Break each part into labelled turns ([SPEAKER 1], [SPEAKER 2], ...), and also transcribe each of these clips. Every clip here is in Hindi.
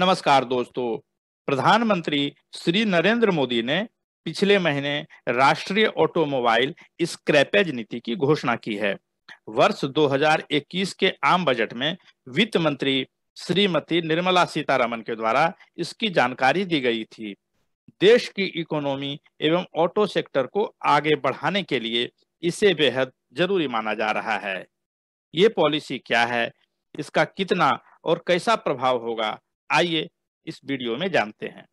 [SPEAKER 1] नमस्कार दोस्तों प्रधानमंत्री श्री नरेंद्र मोदी ने पिछले महीने राष्ट्रीय ऑटोमोबाइल स्क्रैपेज नीति की घोषणा की है वर्ष 2021 के आम बजट में वित्त मंत्री श्रीमती निर्मला सीतारमन के द्वारा इसकी जानकारी दी गई थी देश की इकोनॉमी एवं ऑटो सेक्टर को आगे बढ़ाने के लिए इसे बेहद जरूरी माना जा रहा है ये पॉलिसी क्या है इसका कितना और कैसा प्रभाव होगा आइए इस वीडियो में जानते हैं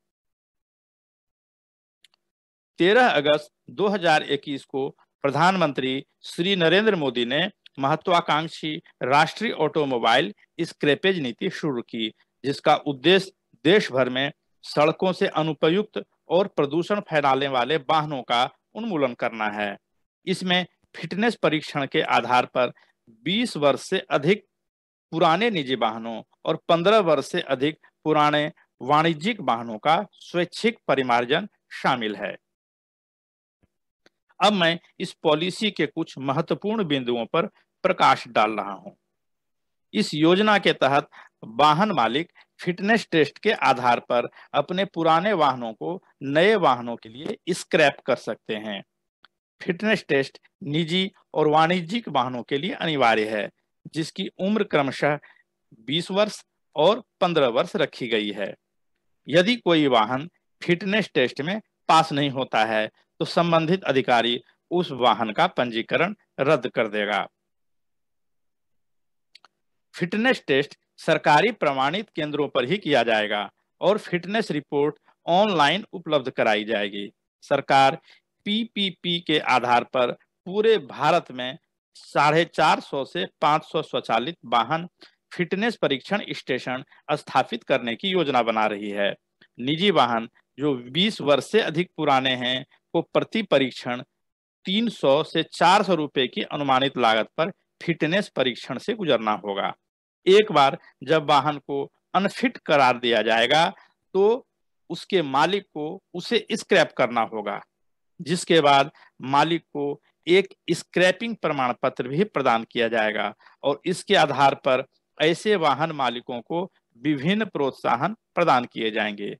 [SPEAKER 1] 13 अगस्त 2021 को प्रधानमंत्री श्री नरेंद्र मोदी ने महत्वाकांक्षी राष्ट्रीय ऑटोमोबाइल स्क्रैपेज नीति शुरू की जिसका उद्देश्य देश भर में सड़कों से अनुपयुक्त और प्रदूषण फैलाने वाले वाहनों का उन्मूलन करना है इसमें फिटनेस परीक्षण के आधार पर 20 वर्ष से अधिक पुराने निजी वाहनों और 15 वर्ष से अधिक पुराने वाणिज्यिक वाहनों का स्वैच्छिक परिमार्जन शामिल है अब मैं इस पॉलिसी के कुछ महत्वपूर्ण बिंदुओं पर प्रकाश डाल रहा हूं इस योजना के तहत वाहन मालिक फिटनेस टेस्ट के आधार पर अपने पुराने वाहनों को नए वाहनों के लिए स्क्रैप कर सकते हैं फिटनेस टेस्ट निजी और वाणिज्यिक वाहनों के लिए अनिवार्य है जिसकी उम्र क्रमशः 20 वर्ष और पंद्रह वर्ष रखी गई है यदि कोई वाहन फिटनेस टेस्ट में पास नहीं होता है तो संबंधित अधिकारी उस वाहन का पंजीकरण रद्द कर देगा फिटनेस टेस्ट सरकारी प्रमाणित केंद्रों पर ही किया जाएगा और फिटनेस रिपोर्ट ऑनलाइन उपलब्ध कराई जाएगी सरकार पीपीपी के आधार पर पूरे भारत में साढ़े चार सौ से पांच सौ स्वचालित वाहन फिटनेस परीक्षण स्टेशन स्थापित करने की योजना बना रही है निजी वाहन जो 20 वर्ष से अधिक पुराने हैं को प्रति परीक्षण 300 से 400 रुपए की अनुमानित लागत पर फिटनेस परीक्षण से गुजरना होगा एक बार जब वाहन को अनफिट करार दिया जाएगा तो उसके मालिक को उसे स्क्रैप करना होगा जिसके बाद मालिक को एक स्क्रैपिंग प्रमाण पत्र भी प्रदान किया जाएगा और इसके आधार पर ऐसे वाहन मालिकों को विभिन्न प्रोत्साहन प्रदान किए जाएंगे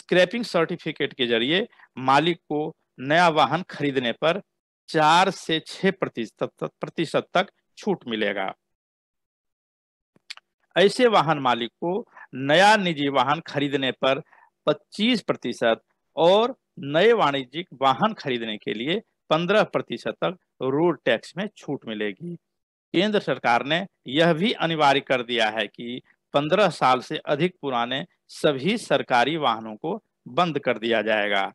[SPEAKER 1] स्क्रैपिंग सर्टिफिकेट के जरिए मालिक को नया वाहन खरीदने पर चार से छह प्रतिशत तक छूट मिलेगा ऐसे वाहन मालिक को नया निजी वाहन खरीदने पर 25 प्रतिशत और नए वाणिज्यिक वाहन खरीदने के लिए 15 प्रतिशत तक रोड टैक्स में छूट मिलेगी केंद्र सरकार ने यह भी अनिवार्य कर दिया है कि 15 साल से अधिक पुराने सभी सरकारी वाहनों को बंद कर दिया जाएगा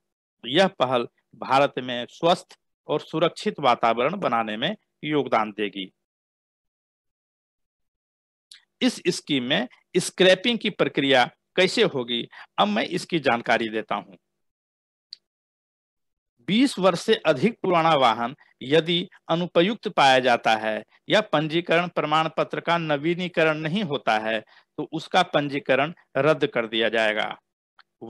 [SPEAKER 1] यह पहल भारत में स्वस्थ और सुरक्षित वातावरण बनाने में योगदान देगी इस स्कीम में स्क्रैपिंग की प्रक्रिया कैसे होगी अब मैं इसकी जानकारी देता हूं 20 वर्ष से अधिक पुराना वाहन यदि अनुपयुक्त पाया जाता है या पंजीकरण प्रमाण पत्र का नवीनीकरण नहीं होता है तो उसका पंजीकरण रद्द कर दिया जाएगा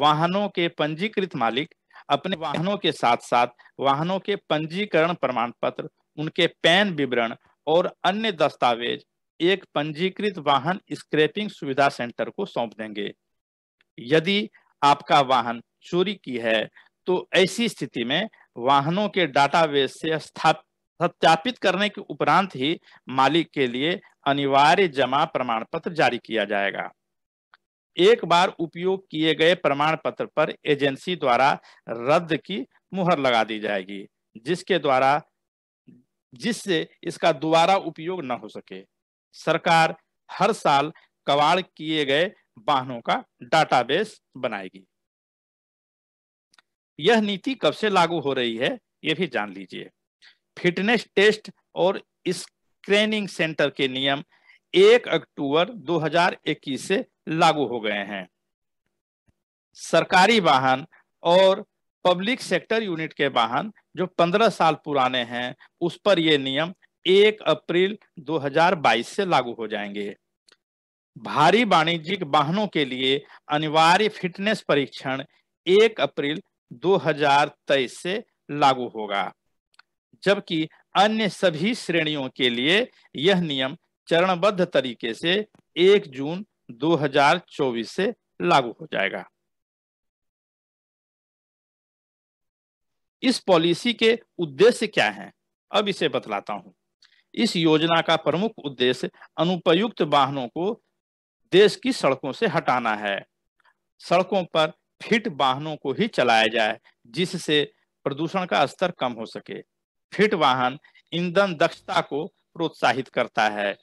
[SPEAKER 1] वाहनों के पंजीकृत मालिक अपने वाहनों के साथ साथ वाहनों के पंजीकरण प्रमाण पत्र उनके पैन विवरण और अन्य दस्तावेज एक पंजीकृत वाहन स्क्रैपिंग सुविधा सेंटर को सौंप देंगे यदि आपका वाहन चोरी की है तो ऐसी स्थिति में वाहनों के डाटाबेस से सत्यापित करने के उपरांत ही मालिक के लिए अनिवार्य जमा प्रमाण पत्र जारी किया जाएगा एक बार उपयोग किए गए प्रमाण पत्र पर एजेंसी द्वारा रद्द की मुहर लगा दी जाएगी जिसके द्वारा जिससे इसका दोबारा उपयोग न हो सके सरकार हर साल कवाड़ किए गए वाहनों का डाटाबेस बनाएगी यह नीति कब से लागू हो रही है ये भी जान लीजिए फिटनेस टेस्ट और स्क्रीनिंग सेंटर के नियम 1 अक्टूबर 2021 से लागू हो गए हैं सरकारी वाहन और पब्लिक सेक्टर यूनिट के वाहन जो 15 साल पुराने हैं उस पर यह नियम 1 अप्रैल 2022 से लागू हो जाएंगे भारी वाणिज्यिक वाहनों के लिए अनिवार्य फिटनेस परीक्षण 1 अप्रैल 2023 से लागू होगा जबकि अन्य सभी श्रेणियों के लिए यह नियम चरणबद्ध तरीके से 1 जून 2024 से लागू हो जाएगा इस पॉलिसी के उद्देश्य क्या हैं? अब इसे बतलाता हूं इस योजना का प्रमुख उद्देश्य अनुपयुक्त वाहनों को देश की सड़कों से हटाना है सड़कों पर फिट वाहनों को ही चलाया जाए जिससे प्रदूषण का स्तर कम हो सके फिट वाहन ईंधन दक्षता को प्रोत्साहित करता है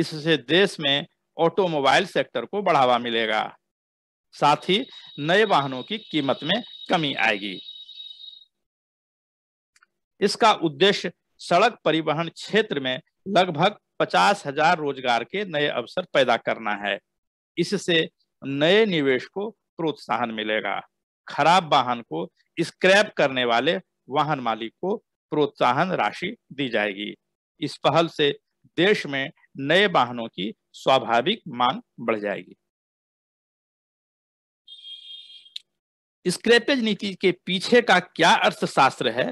[SPEAKER 1] इससे देश में ऑटोमोबाइल सेक्टर को बढ़ावा मिलेगा साथ ही नए वाहनों की कीमत में कमी आएगी इसका उद्देश्य सड़क परिवहन क्षेत्र में लगभग पचास हजार रोजगार के नए अवसर पैदा करना है इससे नए निवेश को प्रोत्साहन मिलेगा खराब वाहन को स्क्रैप करने वाले वाहन मालिक को प्रोत्साहन राशि दी जाएगी इस पहल से देश में नए वाहनों की स्वाभाविक मांग बढ़ जाएगी स्क्रैपेज नीति के पीछे का क्या अर्थशास्त्र है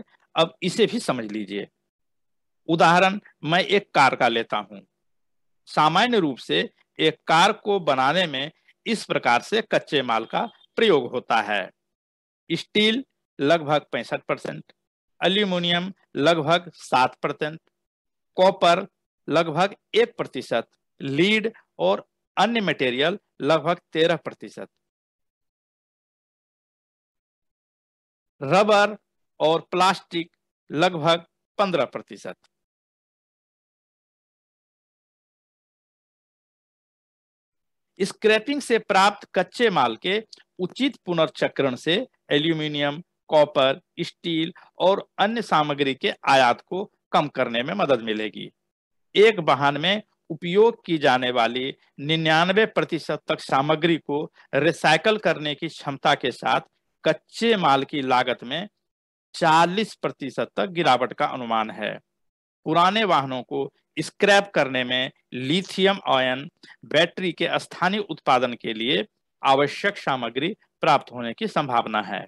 [SPEAKER 1] अब इसे भी समझ लीजिए उदाहरण मैं एक कार का लेता हूं सामान्य रूप से एक कार को बनाने में इस प्रकार से कच्चे माल का प्रयोग होता है स्टील लगभग पैंसठ परसेंट अल्यूमिनियम लगभग सात परसेंट कॉपर लगभग एक प्रतिशत लीड और अन्य मटेरियल लगभग तेरह प्रतिशत रबर और प्लास्टिक लगभग पंद्रह प्रतिशत स्क्रैपिंग से प्राप्त कच्चे माल के उचित पुनर्चक्रण से एल्यूमिनियम कॉपर स्टील और अन्य सामग्री के आयात को कम करने में मदद मिलेगी एक वाहन में उपयोग की जाने वाली निन्यानवे प्रतिशत तक सामग्री को रिसाइकल करने की क्षमता के साथ कच्चे माल की लागत में 40 प्रतिशत तक गिरावट का अनुमान है पुराने वाहनों को स्क्रैप करने में लिथियम आयन बैटरी के स्थानीय उत्पादन के लिए आवश्यक सामग्री प्राप्त होने की संभावना है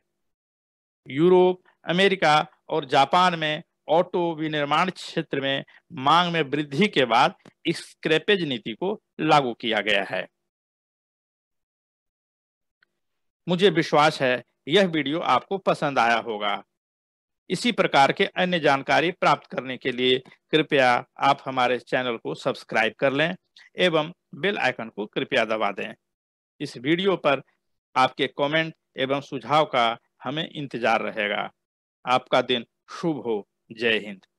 [SPEAKER 1] यूरोप अमेरिका और जापान में ऑटो विनिर्माण क्षेत्र में मांग में वृद्धि के बाद इस स्क्रैपेज नीति को लागू किया गया है मुझे विश्वास है यह वीडियो आपको पसंद आया होगा इसी प्रकार के अन्य जानकारी प्राप्त करने के लिए कृपया आप हमारे चैनल को सब्सक्राइब कर लें एवं बेल आइकन को कृपया दबा दें इस वीडियो पर आपके कमेंट एवं सुझाव का हमें इंतजार रहेगा आपका दिन शुभ हो जय हिंद